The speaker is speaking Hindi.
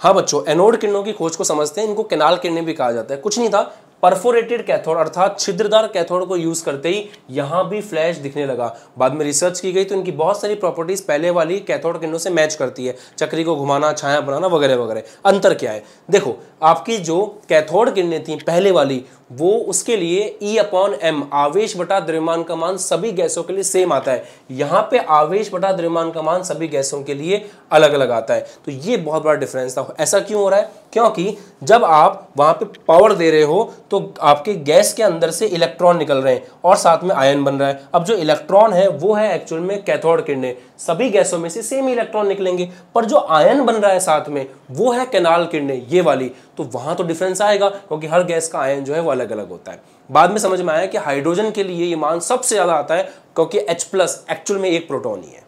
हाँ बच्चों एनोड किरणों की खोज को समझते हैं इनको केनाल किरणें भी कहा जाता है कुछ नहीं था परफोरेटेड कैथोड अर्थात छिद्रदार कैथोड को यूज करते ही यहां भी फ्लैश दिखने लगा बाद में रिसर्च की गई तो इनकी बहुत सारी प्रॉपर्टीज पहले वाली कैथोड किरणों से मैच करती है चक्री को घुमाना छाया बनाना वगैरह वगैरह अंतर क्या है देखो आपकी जो कैथोड किरणें थी पहले वाली वो उसके लिए ई अपॉन एम आवेश बटा द्रव्यमान का मान सभी गैसों के लिए सेम आता है यहां पे आवेश बटा द्रव्यमान का मान सभी गैसों के लिए अलग अलग आता है तो ये बहुत बड़ा डिफरेंस था ऐसा क्यों हो रहा है क्योंकि जब आप वहां पे पावर दे रहे हो तो तो आपके गैस के अंदर से इलेक्ट्रॉन निकल रहे हैं और साथ में आयन बन रहा है अब जो इलेक्ट्रॉन है वो है एक्चुअल में कैथोड किरणें सभी गैसों में से सेम इलेक्ट्रॉन निकलेंगे पर जो आयन बन रहा है साथ में वो है कैनाल किरणें ये वाली तो वहां तो डिफरेंस आएगा क्योंकि हर गैस का आयन जो है वो अलग अलग होता है बाद में समझ में आया कि हाइड्रोजन के लिए ये मान सबसे ज़्यादा आता है क्योंकि एच प्लस एक्चुअल में एक प्रोटोन ही है